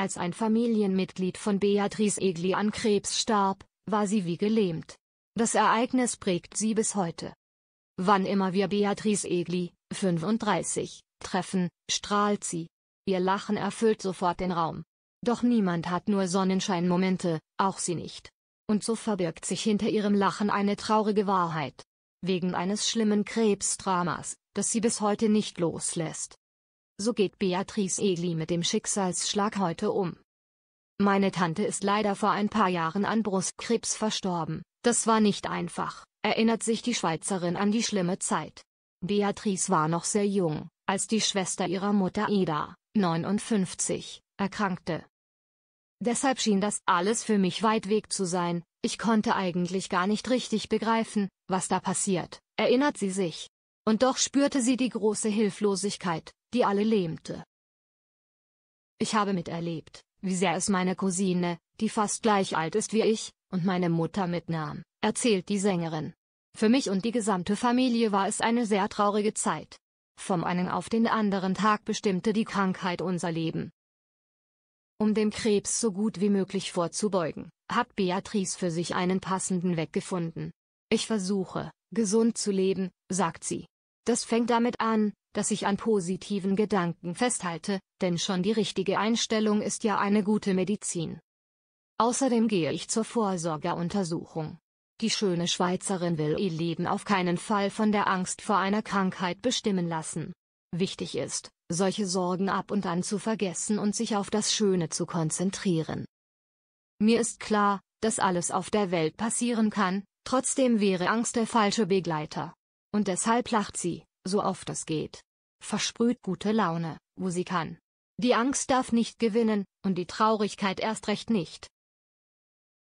Als ein Familienmitglied von Beatrice Egli an Krebs starb, war sie wie gelähmt. Das Ereignis prägt sie bis heute. Wann immer wir Beatrice Egli, 35, treffen, strahlt sie. Ihr Lachen erfüllt sofort den Raum. Doch niemand hat nur Sonnenscheinmomente, auch sie nicht. Und so verbirgt sich hinter ihrem Lachen eine traurige Wahrheit. Wegen eines schlimmen Krebsdramas, das sie bis heute nicht loslässt so geht Beatrice Egli mit dem Schicksalsschlag heute um. Meine Tante ist leider vor ein paar Jahren an Brustkrebs verstorben, das war nicht einfach, erinnert sich die Schweizerin an die schlimme Zeit. Beatrice war noch sehr jung, als die Schwester ihrer Mutter Ida, 59, erkrankte. Deshalb schien das alles für mich weit weg zu sein, ich konnte eigentlich gar nicht richtig begreifen, was da passiert, erinnert sie sich. Und doch spürte sie die große Hilflosigkeit, die alle lähmte. Ich habe miterlebt, wie sehr es meine Cousine, die fast gleich alt ist wie ich, und meine Mutter mitnahm, erzählt die Sängerin. Für mich und die gesamte Familie war es eine sehr traurige Zeit. Vom einen auf den anderen Tag bestimmte die Krankheit unser Leben. Um dem Krebs so gut wie möglich vorzubeugen, hat Beatrice für sich einen passenden Weg gefunden. Ich versuche, gesund zu leben, sagt sie. Das fängt damit an, dass ich an positiven Gedanken festhalte, denn schon die richtige Einstellung ist ja eine gute Medizin. Außerdem gehe ich zur Vorsorgeuntersuchung. Die schöne Schweizerin will ihr Leben auf keinen Fall von der Angst vor einer Krankheit bestimmen lassen. Wichtig ist, solche Sorgen ab und an zu vergessen und sich auf das Schöne zu konzentrieren. Mir ist klar, dass alles auf der Welt passieren kann, trotzdem wäre Angst der falsche Begleiter. Und deshalb lacht sie so oft es geht. Versprüht gute Laune, wo sie kann. Die Angst darf nicht gewinnen, und die Traurigkeit erst recht nicht.